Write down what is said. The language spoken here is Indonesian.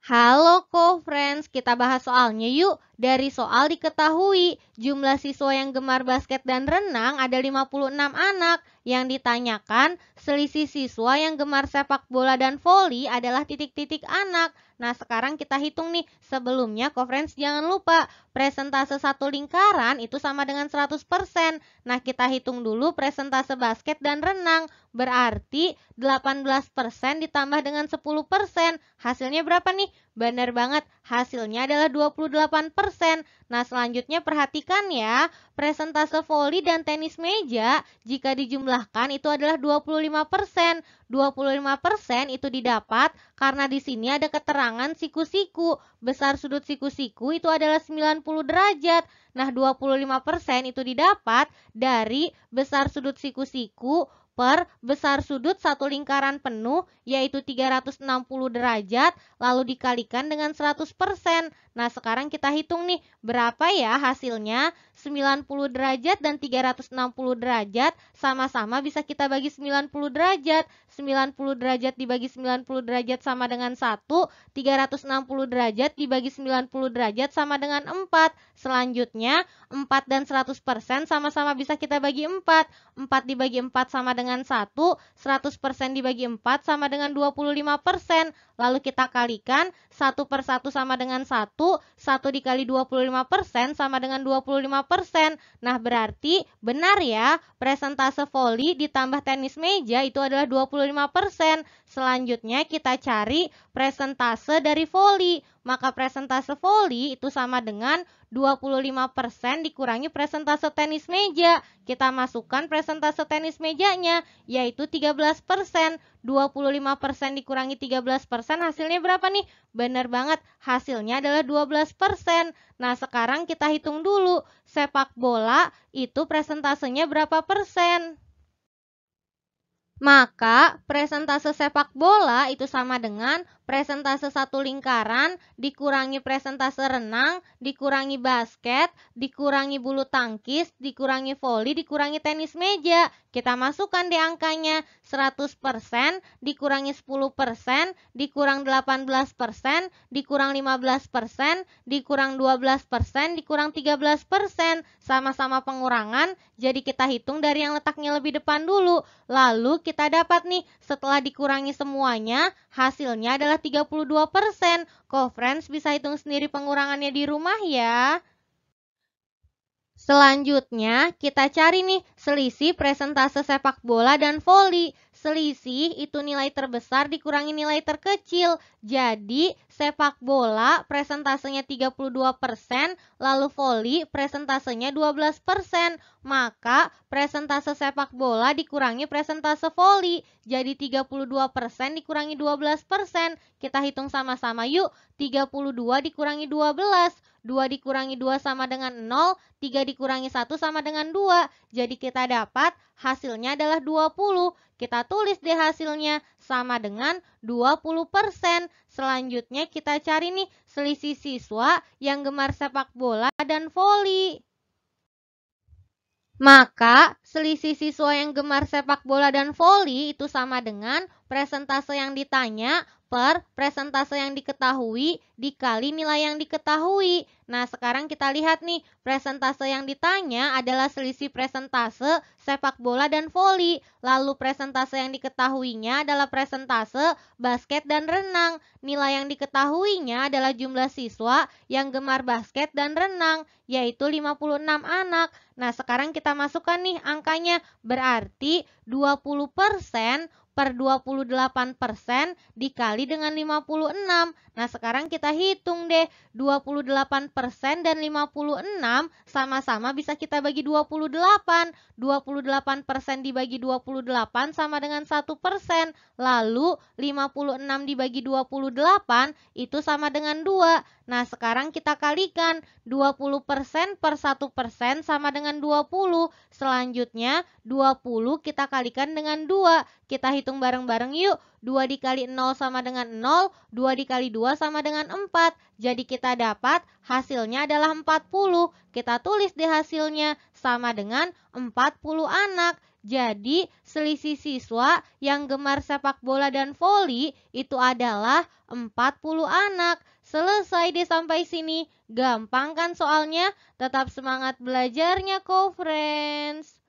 Halo co-friends, kita bahas soalnya yuk. Dari soal diketahui, jumlah siswa yang gemar basket dan renang ada 56 anak. Yang ditanyakan, selisih siswa yang gemar sepak bola dan voli adalah titik-titik anak. Nah, sekarang kita hitung nih. Sebelumnya, conference jangan lupa, presentase satu lingkaran itu sama dengan 100%. Nah, kita hitung dulu presentase basket dan renang. Berarti 18% ditambah dengan 10%. Hasilnya berapa nih? Benar banget, hasilnya adalah 28%. Nah, selanjutnya perhatikan ya, presentase voli dan tenis meja jika dijumlahkan itu adalah 25%. 25% itu didapat karena di sini ada keterangan siku-siku. Besar sudut siku-siku itu adalah 90 derajat. Nah, 25% itu didapat dari besar sudut siku-siku per besar sudut satu lingkaran penuh yaitu 360 derajat lalu dikalikan dengan 100%. Nah, sekarang kita hitung nih berapa ya hasilnya? 90 derajat dan 360 derajat sama-sama bisa kita bagi 90 derajat. 90 derajat dibagi 90 derajat sama dengan 1, 360 derajat dibagi 90 derajat sama dengan 4. Selanjutnya, 4 dan 100% sama-sama bisa kita bagi 4. 4 dibagi 4 sama dengan 1, 100% dibagi 4 sama dengan 25%. Lalu kita kalikan 1 per 1 sama dengan 1, 1 dikali 25% sama dengan 25%. Nah, berarti benar ya, presentase voli ditambah tenis meja itu adalah 25%. Selanjutnya kita cari presentase dari voli. Maka presentase voli itu sama dengan 25% dikurangi presentase tenis meja. Kita masukkan presentase tenis mejanya, yaitu 13%. 25% dikurangi 13% hasilnya berapa nih? Benar banget, hasilnya adalah 12%. Nah, sekarang kita hitung dulu sepak bola itu presentasenya berapa persen? Maka presentase sepak bola itu sama dengan presentase satu lingkaran dikurangi presentase renang, dikurangi basket, dikurangi bulu tangkis, dikurangi voli, dikurangi tenis meja. Kita masukkan di angkanya 100% dikurangi 10%, dikurang 18%, dikurang 15%, dikurang 12%, dikurang 13%. Sama-sama pengurangan, jadi kita hitung dari yang letaknya lebih depan dulu. Lalu kita dapat nih setelah dikurangi semuanya Hasilnya adalah 32 persen. Kok friends bisa hitung sendiri pengurangannya di rumah ya. Selanjutnya, kita cari nih selisih presentase sepak bola dan voli. Selisih itu nilai terbesar dikurangi nilai terkecil. Jadi, sepak bola presentasenya 32%, lalu voli presentasenya 12%. Maka, presentase sepak bola dikurangi presentase voli. Jadi 32% dikurangi 12%. Kita hitung sama-sama yuk. 32 dikurangi 12. 2 dikurangi 2 sama dengan 0, 3 dikurangi 1 sama dengan 2. Jadi kita dapat hasilnya adalah 20. Kita tulis deh hasilnya sama dengan 20%. Selanjutnya kita cari nih selisih siswa yang gemar sepak bola dan voli. Maka selisih siswa yang gemar sepak bola dan voli itu sama dengan presentase yang ditanya per presentase yang diketahui dikali nilai yang diketahui. Nah, sekarang kita lihat nih, presentase yang ditanya adalah selisih presentase sepak bola dan voli. Lalu presentase yang diketahuinya adalah presentase basket dan renang. Nilai yang diketahuinya adalah jumlah siswa yang gemar basket dan renang, yaitu 56 anak. Nah, sekarang kita masukkan nih angkanya. Berarti 20% per 28% dikali dengan 56. Nah, sekarang kita hitung deh. 28% dan 56 sama-sama bisa kita bagi 28. 28% dibagi 28 sama dengan 1%. Lalu 56 dibagi 28 itu sama dengan 2. Nah, sekarang kita kalikan 20% per 1% sama dengan 20. Selanjutnya 20 kita kalikan dengan 2. Kita hitung Hitung bareng-bareng yuk. 2 dikali 0 sama dengan 0, 2 dikali 2 sama dengan 4. Jadi kita dapat hasilnya adalah 40. Kita tulis di hasilnya sama dengan 40 anak. Jadi selisih siswa yang gemar sepak bola dan voli itu adalah 40 anak. Selesai deh sampai sini. Gampang kan soalnya? Tetap semangat belajarnya kok friends.